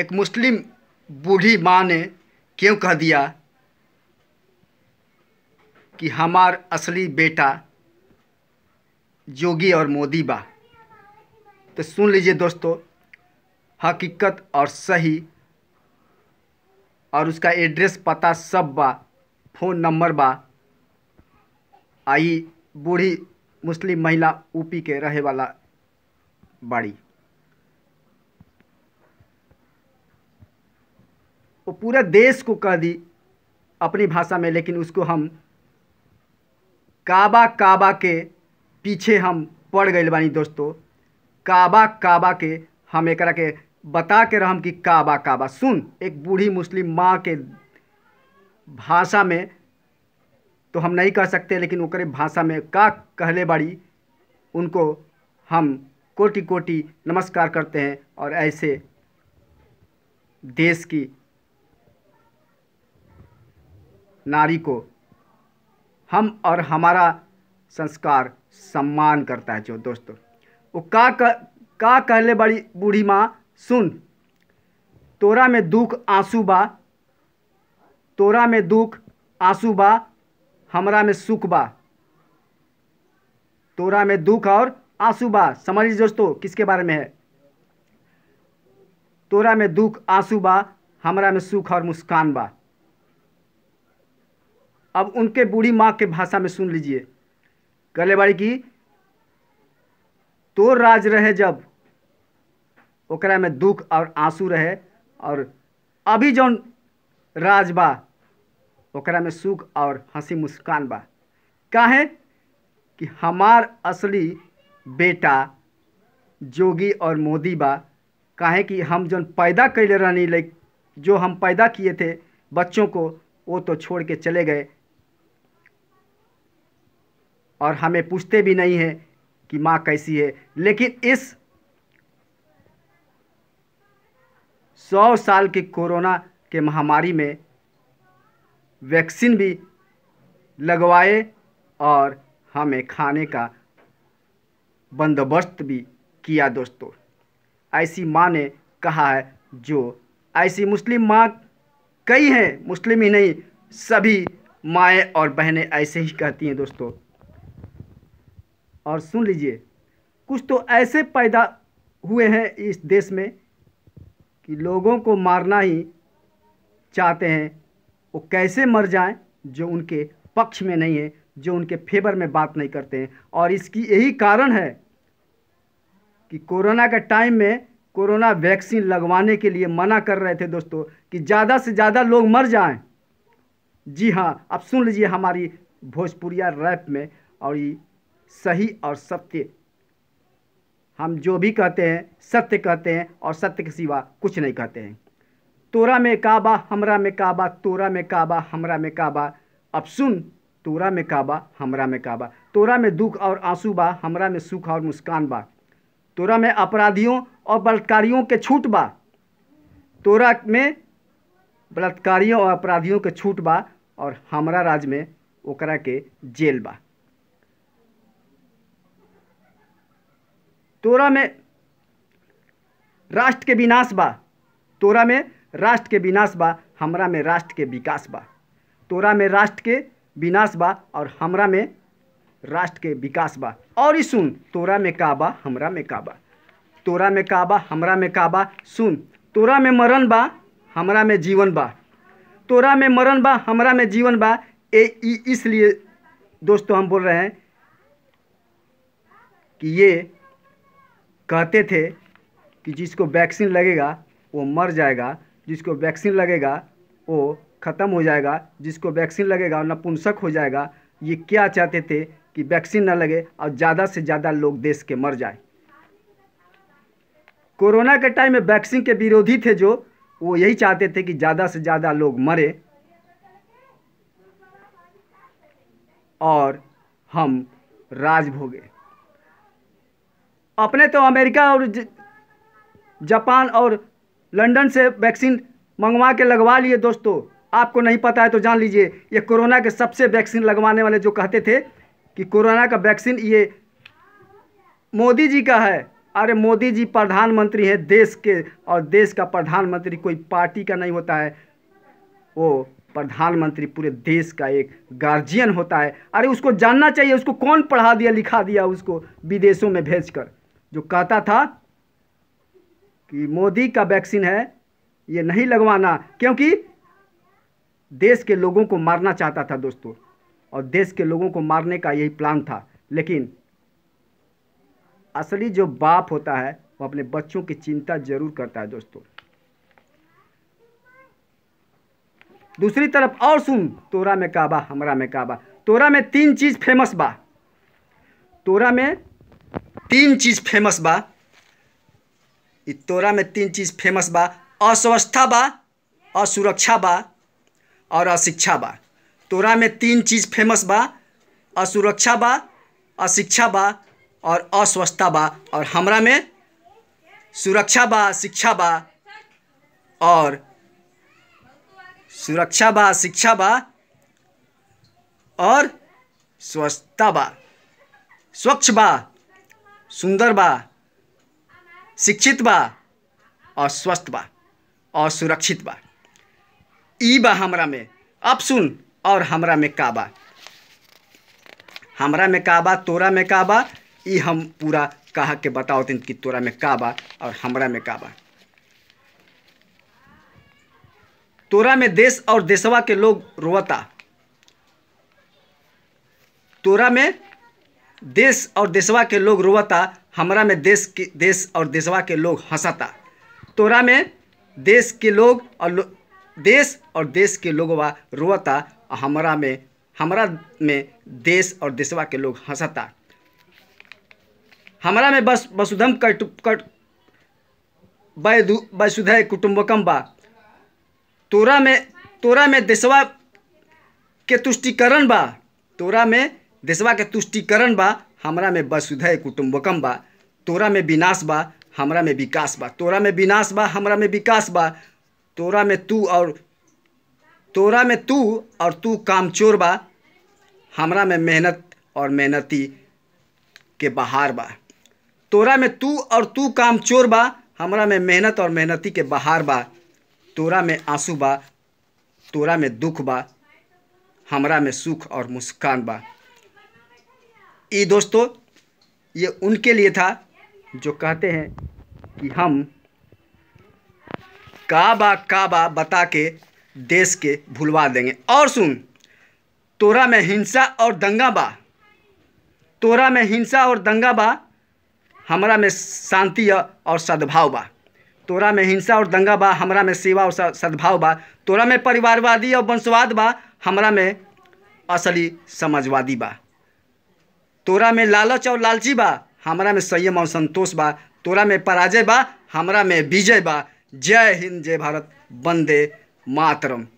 एक मुस्लिम बूढ़ी माँ ने क्यों कह दिया कि हमार असली बेटा योगी और मोदी बा तो सुन लीजिए दोस्तों हकीकत और सही और उसका एड्रेस पता सब बा फ़ोन नंबर बा आई बूढ़ी मुस्लिम महिला ऊपी के रहे वाला बाड़ी वो पूरा देश को कह दी अपनी भाषा में लेकिन उसको हम काबा काबा के पीछे हम पड़ गए बानी दोस्तों काबा काबा के हम एक के बता के रहम कि काबा काबा सुन एक बूढ़ी मुस्लिम माँ के भाषा में तो हम नहीं कह सकते लेकिन ओकरे भाषा में का कहले बड़ी उनको हम कोटि कोटि नमस्कार करते हैं और ऐसे देश की नारी को हम और हमारा संस्कार सम्मान करता है जो दोस्तों वो का कह, का कहले बड़ी बूढ़ी माँ सुन तोरा में दुख आंसू बा तोरा में दुख आंसू बा हमरा में सुख बा तोरा में दुख और आंसू बा समझ लीजिए दोस्तों किसके बारे में है तोरा में दुख आंसू बा हमरा में सुख और मुस्कान बा अब उनके बूढ़ी माँ के भाषा में सुन लीजिए बाड़ी की तो राज रहे जब ओकरा में दुख और आंसू रहे और अभी जौन राज बा ओकरा में सुख और हंसी मुस्कान बा काहे कि हमार असली बेटा जोगी और मोदी बा काहे कि हम जौन पैदा कैले रहनी लाइक जो हम पैदा किए थे बच्चों को वो तो छोड़ के चले गए और हमें पूछते भी नहीं हैं कि माँ कैसी है लेकिन इस सौ साल के कोरोना के महामारी में वैक्सीन भी लगवाए और हमें खाने का बंदोबस्त भी किया दोस्तों ऐसी माँ ने कहा है जो ऐसी मुस्लिम माँ कई हैं मुस्लिम ही नहीं सभी माएँ और बहनें ऐसे ही कहती हैं दोस्तों और सुन लीजिए कुछ तो ऐसे पैदा हुए हैं इस देश में कि लोगों को मारना ही चाहते हैं वो कैसे मर जाएं जो उनके पक्ष में नहीं है जो उनके फेवर में बात नहीं करते हैं और इसकी यही कारण है कि कोरोना के टाइम में कोरोना वैक्सीन लगवाने के लिए मना कर रहे थे दोस्तों कि ज़्यादा से ज़्यादा लोग मर जाएं जी हाँ अब सुन लीजिए हमारी भोजपुरिया रैप में और ये सही और सत्य हम जो भी कहते हैं सत्य कहते हैं और सत्य के सिवा कुछ नहीं कहते हैं तोरा में काबा हमरा में काबा तोरा में काबा हमरा में काबा अब सुन तोरा में काबा हमरा में काबा तोरा में दुख और आंसू बा हमरा में सुख और मुस्कान बा तोरा में अपराधियों और बलात्कारियों के छूट बा तोरा में बलात्कारियों और अपराधियों के छूट बा और हमरा राज में ओकरा के जेल बा तोरा में राष्ट्र के विनाश बा तोरा में राष्ट्र के विनाश बा हमरा में राष्ट्र के विकास बा तोरा में राष्ट्र के विनाश बा और हमरा में राष्ट्र के विकास बा और ही सुन तोरा में काबा बा हमरा में काबा बा तोरा में काबा बा हमरा में काबा सुन तोरा में मरण बा हमरा में जीवन बा तोरा में मरण बा हमरा में जीवन बा ए इसलिए दोस्तों हम बोल रहे हैं कि ये कहते थे कि जिसको वैक्सीन लगेगा वो मर जाएगा जिसको वैक्सीन लगेगा वो ख़त्म हो जाएगा जिसको वैक्सीन लगेगा नपुंसक हो जाएगा ये क्या चाहते थे कि वैक्सीन ना लगे और ज़्यादा से ज़्यादा लोग देश के मर जाए कोरोना के टाइम में वैक्सीन के विरोधी थे जो वो यही चाहते थे कि ज़्यादा से ज़्यादा लोग मरे और हम राज अपने तो अमेरिका और जापान और लंदन से वैक्सीन मंगवा के लगवा लिए दोस्तों आपको नहीं पता है तो जान लीजिए ये कोरोना के सबसे वैक्सीन लगवाने वाले जो कहते थे कि कोरोना का वैक्सीन ये मोदी जी का है अरे मोदी जी प्रधानमंत्री है देश के और देश का प्रधानमंत्री कोई पार्टी का नहीं होता है वो प्रधानमंत्री पूरे देश का एक गार्जियन होता है अरे उसको जानना चाहिए उसको कौन पढ़ा दिया लिखा दिया उसको विदेशों में भेजकर जो कहता था कि मोदी का वैक्सीन है ये नहीं लगवाना क्योंकि देश के लोगों को मारना चाहता था दोस्तों और देश के लोगों को मारने का यही प्लान था लेकिन असली जो बाप होता है वो अपने बच्चों की चिंता जरूर करता है दोस्तों दूसरी तरफ और सुन तोरा में काबा हमरा में काबा तोरा में तीन चीज़ फेमस बा तोरा में तीन चीज़ फेमस बा तोरा में तीन चीज़ फेमस बा अस्वस्था बा असुरक्षा बा और अशिक्षा बा तोरा में तीन चीज़ फेमस बा असुरक्षा बा अशिक्षा बा और अस्वस्थता बा और हमरा में सुरक्षा बा शिक्षा बा और सुरक्षा बा शिक्षा बा और स्वस्थता बा स्वच्छ बा सुंदर बा शिक्षित बा और स्वस्थ बा और सुरक्षित बा ई बा हमरा में अब सुन और हमरा में का बा हमरा में का बा तोरा में का बा ई हम पूरा कह के बताओ तीन कि तोरा में का बा और हमरा में का बा तोरा में देश और देशवा के लोग रोवता तोरा में देश और देशवा के लोग रोवता हमरा में देश के देश और देशवा के लोग हंसता तोरा में देश के लोग और लो, देश और देश के लोग वा रोवता हमरा में हमरा में देश और देशवा के लोग हंसता हमरा में बस वसुधम कट कट वसुधय कुटुम्बकम बा तोरा में तोरा में देशवा के तुष्टिकरण बा तोरा में देशवा के तुष्टिकरण बा हमरा में वसुधै कुटुम्बकम बा तोरा में विनाश बा हमरा में विकास बा तोरा में विनाश बा हमरा में विकास बा तोरा में तू और तोरा में तू और तू कामचोर बा हमरा में मेहनत और मेहनती के बहार बा तोरा में तू और तू कामचोर बा हमरा में मेहनत और मेहनती के बहार बा तोरा में आंसू बा तोरा में दुख बा हमरा में सुख और मुस्कान बा ये दोस्तों ये उनके लिए था जो कहते हैं कि हम काबा काबा बता के देश के भुलवा देंगे और सुन तोरा में हिंसा और दंगा बा तोरा में हिंसा और दंगा बा हमरा में शांति और सद्भाव बा तोरा में हिंसा और दंगा बा हमरा में सेवा और सद्भाव बा तोरा में परिवारवादी और वंशवाद बा हमरा में असली समाजवादी बा तोरा में लालच और लालची बा हमरा में संयम और संतोष बा तोरा में पराजय बा हमरा में विजय बा जय हिंद जय भारत वंदे मातरम